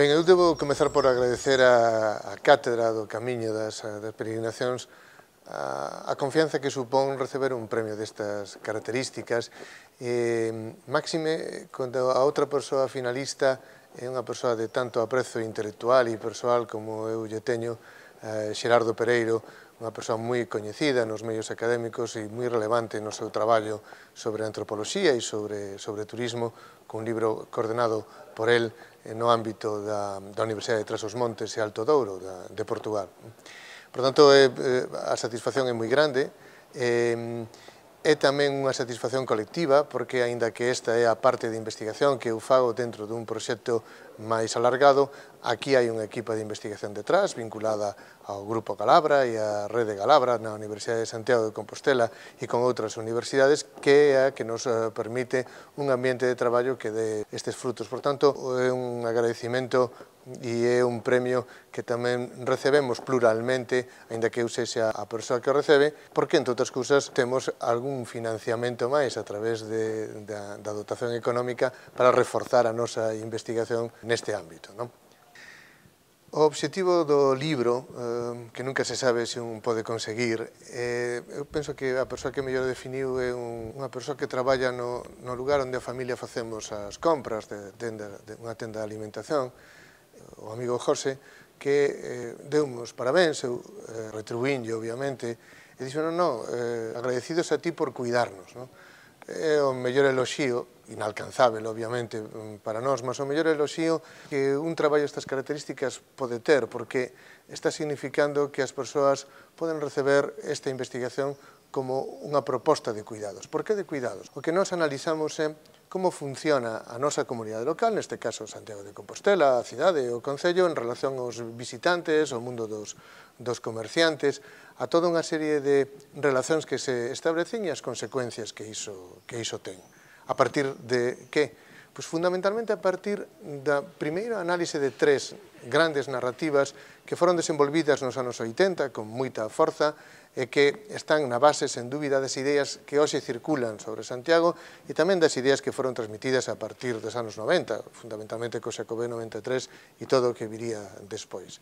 Ben, eu devo comezar por agradecer a, a Cátedra do Camiño das, das Peregrinacións a, a confianza que supón receber un premio destas características. Eh, máxime, cando a outra persoa finalista é unha persoa de tanto aprezo intelectual e persoal como eu lle teño, eh, Xerardo Pereiro, unha persoa moi coñecida nos medios académicos e moi relevante no seu traballo sobre antropoloxía e sobre, sobre turismo, con un libro coordenado por el no ámbito da, da Universidade de Trasos os Montes e Alto Douro da, de Portugal. Por tanto, eh, eh a satisfacción é moi grande, eh, É tamén unha satisfacción colectiva, porque, aínda que esta é a parte de investigación que eu fago dentro dun proxecto máis alargado, aquí hai unha equipa de investigación detrás, vinculada ao Grupo Calabra e á Rede Calabra na Universidade de Santiago de Compostela e con outras universidades, que é a que nos eh, permite un ambiente de traballo que dé estes frutos. Por tanto, é un agradecimento e é un premio que tamén recebemos pluralmente, aínda que eu sexa a persoa que o recebe, porque, entre outras cousas, temos algún financiamento máis a través de, da, da dotación económica para reforzar a nosa investigación neste ámbito. Non? O obxectivo do libro, eh, que nunca se sabe se un pode conseguir, eh, eu penso que a persoa que mellor definiu é un, unha persoa que traballa no, no lugar onde a familia facemos as compras de, de unha tenda de alimentación, o amigo José, que eh, deu os parabéns, eu eh, retribuínlle, obviamente, e dixo, non, non, eh, agradecidos a ti por cuidarnos, non? É o mellor eloxío, inalcanzável, obviamente, mm, para nós, mas o mellor eloxío que un traballo estas características pode ter, porque está significando que as persoas poden receber esta investigación como unha proposta de cuidados. Por que de cuidados? O que nós analizamos é como funciona a nosa comunidade local, neste caso Santiago de Compostela, a cidade e o Concello, en relación aos visitantes, ao mundo dos, dos comerciantes, a toda unha serie de relacións que se establecen e as consecuencias que iso, que iso ten. A partir de que? Pois fundamentalmente a partir da primeira análise de tres grandes narrativas que foron desenvolvidas nos anos 80 con moita forza e que están na base, sen dúbida, das ideas que hoxe circulan sobre Santiago e tamén das ideas que foron transmitidas a partir dos anos 90, fundamentalmente co Xacobé 93 e todo o que viría despois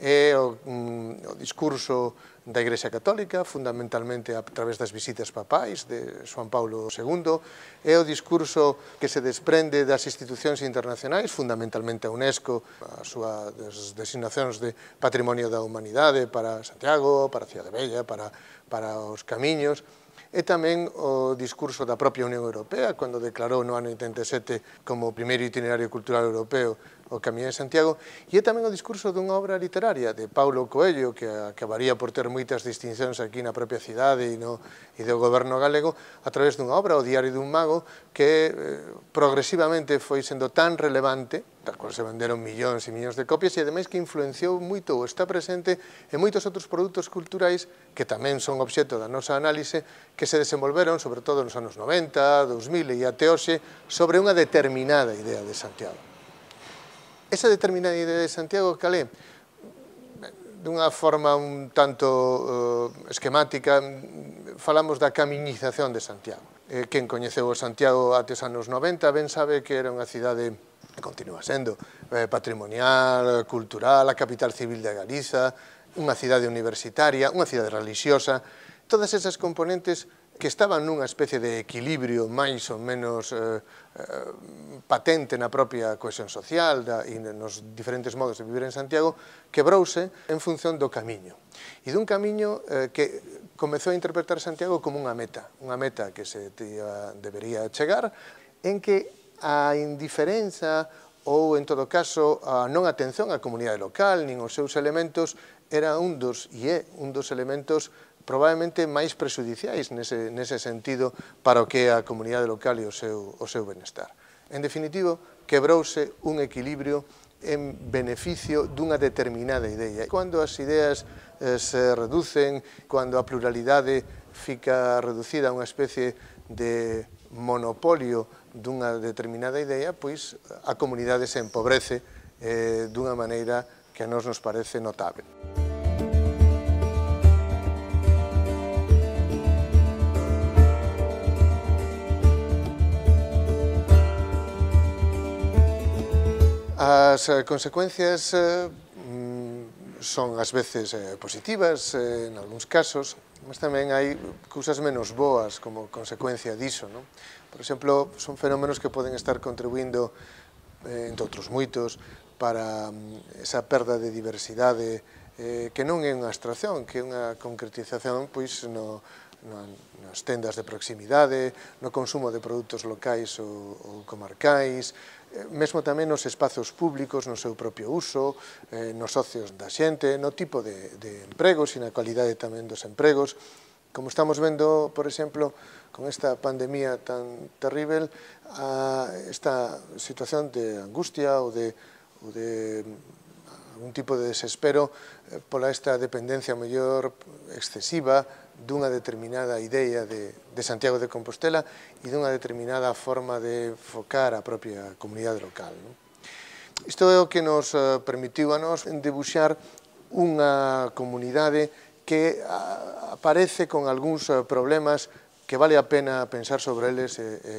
é o, mm, o discurso da Igrexa Católica, fundamentalmente a través das visitas papais de Juan Paulo II, é o discurso que se desprende das institucións internacionais, fundamentalmente a UNESCO, a súa designacións de Patrimonio da Humanidade para Santiago, para Cidade Bella, para, para os Camiños, e tamén o discurso da propia Unión Europea, cando declarou no ano 87 como primeiro itinerario cultural europeo o Camiño de Santiago, e é tamén o discurso dunha obra literaria de Paulo Coelho, que acabaría por ter moitas distincións aquí na propia cidade e, no, e do goberno galego, a través dunha obra, o Diario dun Mago, que eh, progresivamente foi sendo tan relevante, da cual se venderon millóns e millóns de copias, e ademais que influenciou moito ou está presente en moitos outros produtos culturais que tamén son obxeto da nosa análise, que se desenvolveron, sobre todo nos anos 90, 2000 e até hoxe, sobre unha determinada idea de Santiago. Esa determinada idea de Santiago Calé, dunha forma un tanto uh, esquemática, falamos da camiñización de Santiago. Eh, quen coñeceu o Santiago os anos 90 ben sabe que era unha cidade que continua sendo eh, patrimonial, cultural, a capital civil de Galiza, unha cidade universitaria, unha cidade religiosa, todas esas componentes que estaban nunha especie de equilibrio máis ou menos eh, eh, patente na propia cohesión social da, e nos diferentes modos de vivir en Santiago, quebrouse en función do camiño. E dun camiño eh, que comezou a interpretar Santiago como unha meta, unha meta que se debería chegar, en que a indiferenza ou, en todo caso, a non atención á comunidade local, nin aos seus elementos, era un dos, e é un dos elementos probablemente máis presudiciais nese, nese sentido para o que é a comunidade local e o seu, o seu benestar. En definitivo, quebrouse un equilibrio en beneficio dunha determinada idea. Cando as ideas eh, se reducen, cando a pluralidade fica reducida a unha especie de monopolio dunha determinada idea, pois a comunidade se empobrece eh, dunha maneira que a nos nos parece notable. As eh, consecuencias eh, mm, son ás veces eh, positivas, en algúns casos, mas tamén hai cousas menos boas como consecuencia diso. Non? Por exemplo, son fenómenos que poden estar contribuindo, entre outros moitos, para mm, esa perda de diversidade que non é unha abstracción, que é unha concretización pois, no, nas tendas de proximidade, no consumo de produtos locais ou, ou comarcais, mesmo tamén nos espazos públicos, no seu propio uso, eh, nos socios da xente, no tipo de, de empregos e na calidade tamén dos empregos. Como estamos vendo, por exemplo, con esta pandemia tan terrível, a esta situación de angustia ou de, ou de un tipo de desespero eh, pola esta dependencia mellor excesiva dunha determinada idea de, de Santiago de Compostela e dunha determinada forma de focar a propia comunidade local. Isto é o que nos eh, permitiu a nos debuxar unha comunidade que aparece con algúns eh, problemas que vale a pena pensar sobre eles e, e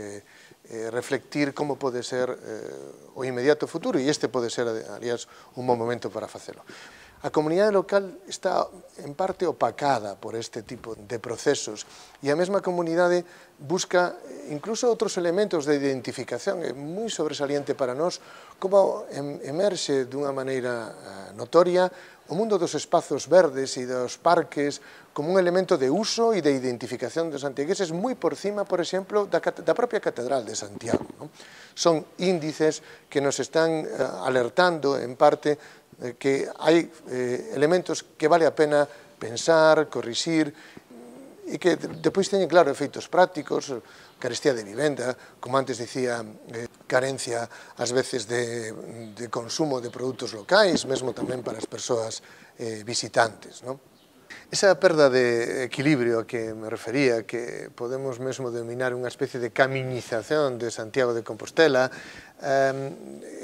eh, reflectir como pode ser eh, o inmediato futuro e este pode ser, aliás, un bon momento para facelo. A comunidade local está en parte opacada por este tipo de procesos e a mesma comunidade busca incluso outros elementos de identificación é moi sobresaliente para nós como emerxe dunha maneira eh, notoria o mundo dos espazos verdes e dos parques como un elemento de uso e de identificación dos antigueses moi por cima, por exemplo, da, da propia Catedral de Santiago. Non? Son índices que nos están eh, alertando en parte Eh, que hai eh, elementos que vale a pena pensar, corrixir, e que depois teñen, claro, efeitos prácticos, carestía de vivenda, como antes dicía, eh, carencia ás veces de, de consumo de produtos locais, mesmo tamén para as persoas eh, visitantes. Non? Esa perda de equilibrio a que me refería, que podemos mesmo denominar unha especie de camiñización de Santiago de Compostela, eh,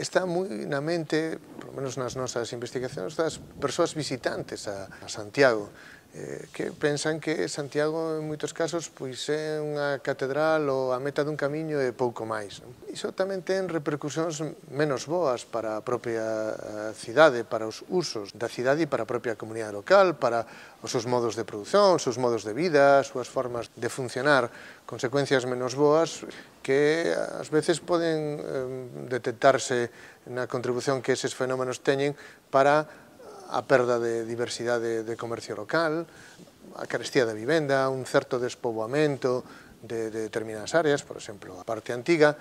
está moi na mente, polo menos nas nosas investigacións, das persoas visitantes a, a Santiago eh, que pensan que Santiago en moitos casos pois é unha catedral ou a meta dun camiño e pouco máis. Iso tamén ten repercusións menos boas para a propia eh, cidade, para os usos da cidade e para a propia comunidade local, para os seus modos de produción, os seus modos de vida, as súas formas de funcionar, consecuencias menos boas que eh, ás veces poden eh, detectarse na contribución que eses fenómenos teñen para a perda de diversidade de comercio local, a carestía da vivenda, un certo despoboamento de, determinadas áreas, por exemplo, a parte antiga,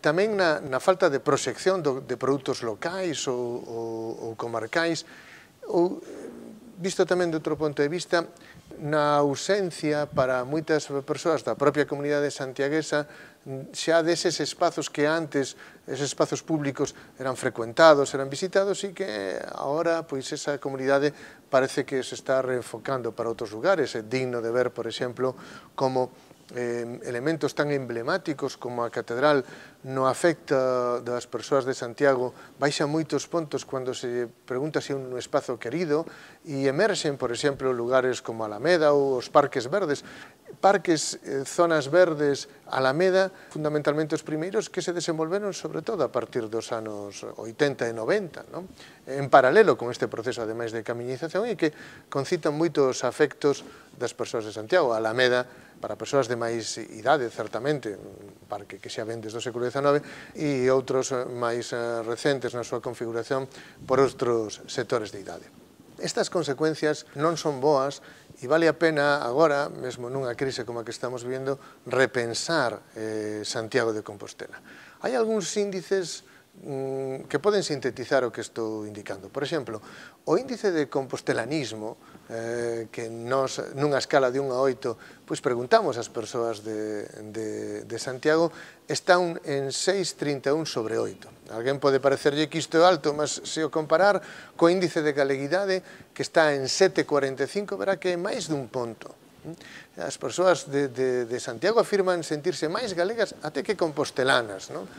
tamén na, na falta de proxección de produtos locais ou, ou, ou comarcais, ou visto tamén de outro punto de vista, na ausencia para moitas persoas da propia comunidade santiaguesa xa deses espazos que antes, eses espazos públicos eran frecuentados, eran visitados e que agora pois esa comunidade parece que se está reenfocando para outros lugares. É digno de ver, por exemplo, como eh, elementos tan emblemáticos como a catedral no afecta das persoas de Santiago baixa moitos pontos cando se pregunta se un espazo querido e emerxen, por exemplo, lugares como Alameda ou os parques verdes parques, eh, zonas verdes, Alameda, fundamentalmente os primeiros que se desenvolveron sobre todo a partir dos anos 80 e 90, non? en paralelo con este proceso ademais de camiñización e que concitan moitos afectos das persoas de Santiago. Alameda, para persoas de máis idade, certamente, un parque que xa ven desde o século XIX, e outros máis eh, recentes na súa configuración por outros sectores de idade. Estas consecuencias non son boas E vale a pena agora, mesmo nunha crise como a que estamos vivendo, repensar eh, Santiago de Compostela. Hai algúns índices Mm, que poden sintetizar o que estou indicando. Por exemplo, o índice de compostelanismo eh, que nos, nunha escala de 1 a 8 pois preguntamos ás persoas de, de, de Santiago está un, en 6,31 sobre 8. Alguén pode parecerlle que isto é alto, mas se o comparar co índice de galeguidade que está en 7,45 verá que é máis dun ponto. As persoas de, de, de Santiago afirman sentirse máis galegas até que compostelanas, non?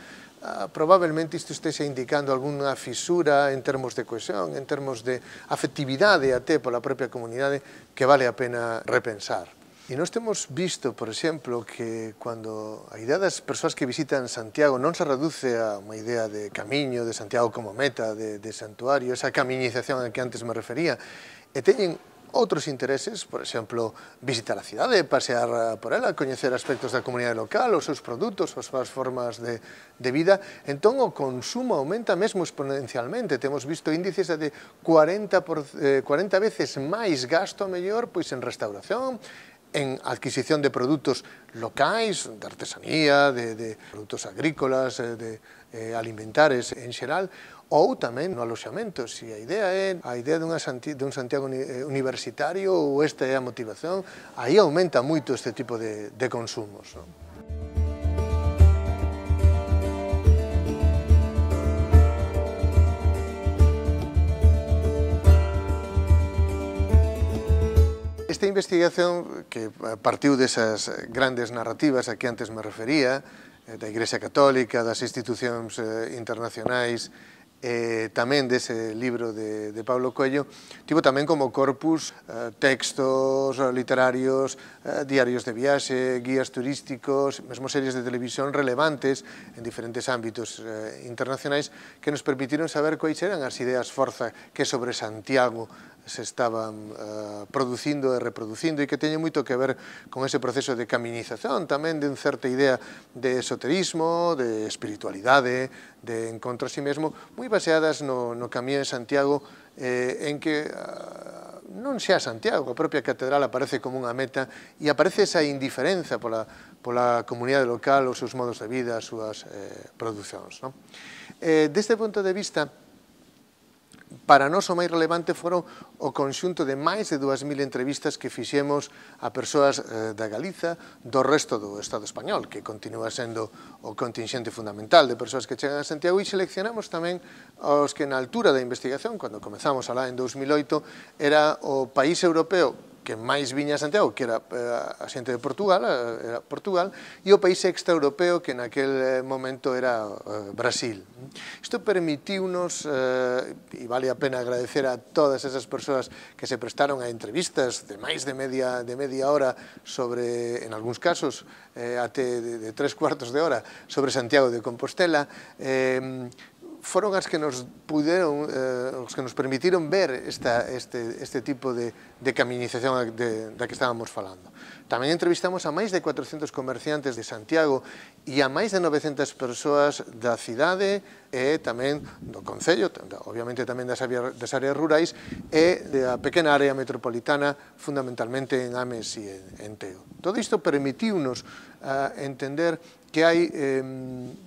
Ah, probablemente isto estese indicando algunha fisura en termos de cohesión, en termos de afectividade até pola propia comunidade que vale a pena repensar. E nós temos visto, por exemplo, que cando a idea das persoas que visitan Santiago non se reduce a unha idea de camiño, de Santiago como meta, de, de santuario, esa camiñización a que antes me refería, e teñen outros intereses, por exemplo, visitar a cidade, eh, pasear eh, por ela, coñecer aspectos da comunidade local, os seus produtos, as súas formas de, de vida. Entón, o consumo aumenta mesmo exponencialmente. Temos visto índices de 40, por, eh, 40 veces máis gasto mellor pois en restauración, en adquisición de produtos locais, de artesanía, de, de produtos agrícolas, eh, de, eh, alimentares en xeral ou tamén no aloxamento. Se a idea é a idea dunha dun Santiago eh, universitario ou esta é a motivación, aí aumenta moito este tipo de, de consumos. Non? Esta investigación que partiu desas grandes narrativas a que antes me refería Eh, da Igrexa Católica, das institucións eh, internacionais, eh, tamén dese libro de, de Pablo Coelho, tivo tamén como corpus eh, textos literarios, diarios de viaxe, guías turísticos, mesmo series de televisión relevantes en diferentes ámbitos internacionais que nos permitiron saber cois eran as ideas forza que sobre Santiago se estaban eh, producindo e reproducindo e que teñen moito que ver con ese proceso de caminización tamén de un certa idea de esoterismo, de espiritualidade, de encontro a sí mesmo, moi baseadas no, no Camiño de Santiago eh, en que ah, non xa Santiago, a propia catedral aparece como unha meta e aparece esa indiferenza pola, pola comunidade local, os seus modos de vida, as súas eh, producións. Non? Eh, deste punto de vista, Para nós o máis relevante foron o conxunto de máis de 2.000 entrevistas que fixemos a persoas eh, da Galiza do resto do Estado español, que continua sendo o contingente fundamental de persoas que chegan a Santiago e seleccionamos tamén os que na altura da investigación, cando comezamos alá en 2008, era o país europeo que máis viña a Santiago, que era eh, a xente de Portugal, eh, era Portugal, e o país extraeuropeo que naquel eh, momento era Brasil. Isto permitiu-nos, e vale a pena agradecer a todas esas persoas que se prestaron a entrevistas de máis de media, de media hora sobre, en algúns casos, até de, de tres cuartos de hora, sobre Santiago de Compostela, eh, foron as que nos puderon, eh, os que nos permitiron ver esta, este, este tipo de, de caminización de, da que estábamos falando. Tamén entrevistamos a máis de 400 comerciantes de Santiago e a máis de 900 persoas da cidade e tamén do Concello, obviamente tamén das áreas, das áreas rurais e da pequena área metropolitana, fundamentalmente en Ames e en Teo. Todo isto permitiu-nos eh, entender que hai eh,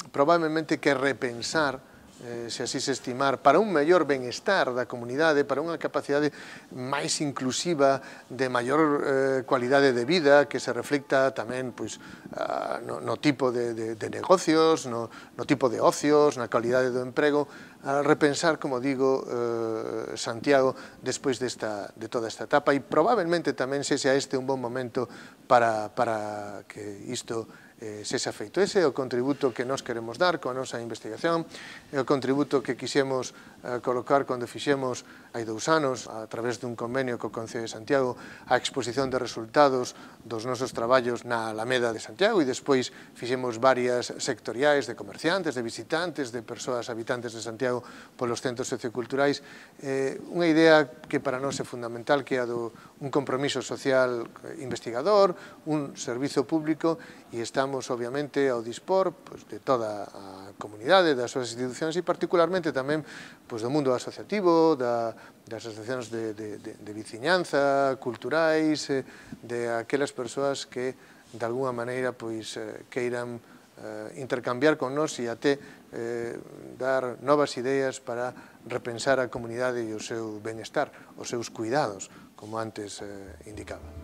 probablemente que repensar eh, se así se estimar, para un mellor benestar da comunidade, para unha capacidade máis inclusiva, de maior eh, cualidade de vida, que se reflecta tamén pois, a, no, no tipo de, de, de negocios, no, no tipo de ocios, na calidade do emprego, a repensar, como digo, eh, Santiago, despois desta, de toda esta etapa, e probablemente tamén se sea este un bon momento para, para que isto eh, feito. Ese é o contributo que nós queremos dar coa nosa investigación, é o contributo que quixemos eh, colocar cando fixemos hai dous anos, a través dun convenio co Concello de Santiago, a exposición de resultados dos nosos traballos na Alameda de Santiago e despois fixemos varias sectoriais de comerciantes, de visitantes, de persoas habitantes de Santiago polos centros socioculturais. Eh, unha idea que para nós é fundamental que é a do un compromiso social investigador, un servizo público e estamos obviamente ao dispor pois, de toda a comunidade, das súas institucións e particularmente tamén pois, do mundo asociativo, da das asociacións de, de, de, de viciñanza, culturais, eh, de aquelas persoas que de alguna maneira pois, eh, queiran eh, intercambiar con nós e até eh, dar novas ideas para repensar a comunidade e o seu benestar, os seus cuidados, como antes eh, indicaba.